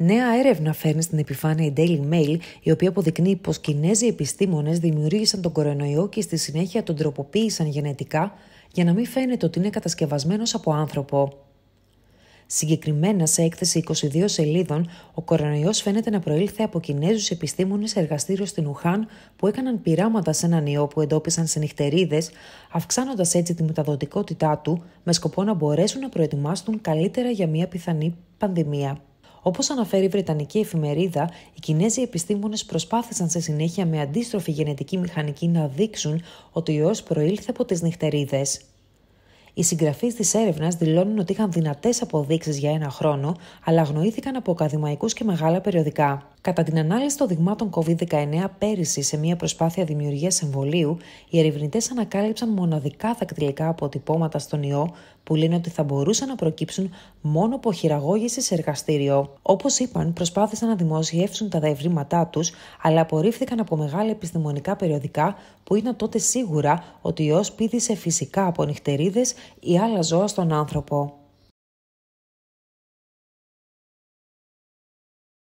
Νέα έρευνα φέρνει στην επιφάνεια η Daily Mail, η οποία αποδεικνύει πως Κινέζοι επιστήμονες δημιούργησαν τον κορονοϊό και στη συνέχεια τον τροποποίησαν γενετικά για να μην φαίνεται ότι είναι κατασκευασμένος από άνθρωπο. Συγκεκριμένα σε έκθεση 22 σελίδων, ο κορονοϊός φαίνεται να προήλθε από Κινέζους επιστήμονες εργαστήριο στην Ουχάν που έκαναν πειράματα σε έναν ιό που εντόπισαν σε νυχτερίδες, αυξάνοντας έτσι τη μεταδοτικότητά του με σκοπό να μπορέσουν να προετοιμάσουν καλύτερα για μια πιθανή πανδημία. Όπως αναφέρει η Βρετανική εφημερίδα, οι Κινέζοι επιστήμονες προσπάθησαν σε συνέχεια με αντίστροφη γενετική μηχανική να δείξουν ότι ο ιός προήλθε από τις νυχτερίδες. Οι συγγραφείς της έρευνας δηλώνουν ότι είχαν δυνατές αποδείξεις για ένα χρόνο, αλλά αγνοήθηκαν από ακαδημαϊκούς και μεγάλα περιοδικά. Κατά την ανάλυση των δειγμάτων COVID-19 πέρυσι σε μια προσπάθεια δημιουργίας εμβολίου, οι ερευνητές ανακάλυψαν μοναδικά δακτυλικά αποτυπώματα στον ιό που λένε ότι θα μπορούσαν να προκύψουν μόνο από χειραγώγησης σε εργαστήριο. Όπως είπαν, προσπάθησαν να δημοσιεύσουν τα ευρήματά τους, αλλά απορρίφθηκαν από μεγάλα επιστημονικά περιοδικά που ήταν τότε σίγουρα ότι ο ιός πήδησε φυσικά από νυχτερίδες ή άλλα ζώα στον άνθρωπο.